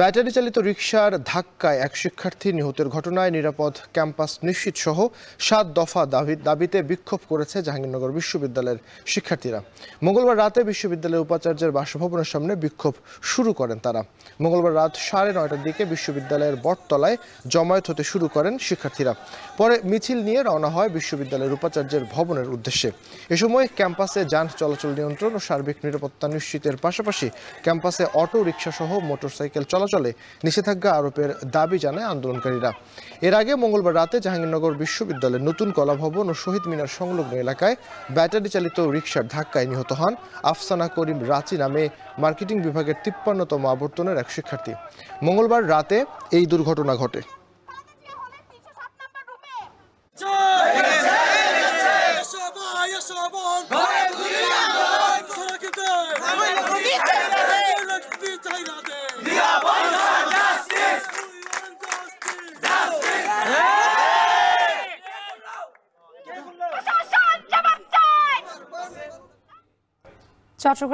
Battery চালিত রিকশার ধাক্কায় এক শিক্ষার্থী নিহতের ঘটনায় নিরাপদ ক্যাম্পাস নিশ্চিত সহ সাত দফা দাবি দাবিতে বিক্ষোভ করেছে জাহাঙ্গীরনগর বিশ্ববিদ্যালয়ের শিক্ষার্থীরা মঙ্গলবার রাতে বিশ্ববিদ্যালয়ের উপাচার্যের বাসভবনের সামনে বিক্ষোভ শুরু করেন তারা মঙ্গলবার রাত সাড়ে নয়টার দিকে বিশ্ববিদ্যালয়ের বটতলায় জমায়েত হতে শুরু করেন শিক্ষার্থীরা পরে মিছিল নিয়ে রওনা হয় বিশ্ববিদ্যালয়ের উপাচার্যের ভবনের উদ্দেশ্যে এ সময় ক্যাম্পাসে যান চলাচল নিয়ন্ত্রণ ও সার্বিক নিরাপত্তা নিশ্চিতের পাশাপাশি ক্যাম্পাসে অটো রিকশাসহ মোটরসাইকেল চলা চলাচলে নিষেধাজ্ঞা আরোপের দাবি জানায় আন্দোলনকারীরা এর আগে মঙ্গলবার রাতে জাহাঙ্গীরনগর বিশ্ববিদ্যালয়ের নতুন কলাভবন ও শহীদ মিনার সংলগ্ন এলাকায় ব্যাটারি চালিত রিকশার ধাক্কায় নিহত হন আফসানা করিম রাঁচি নামে মার্কেটিং বিভাগের তিপ্পান্নতম আবর্তনের এক শিক্ষার্থী মঙ্গলবার রাতে এই দুর্ঘটনা ঘটে Vamos! Tchau, tchau.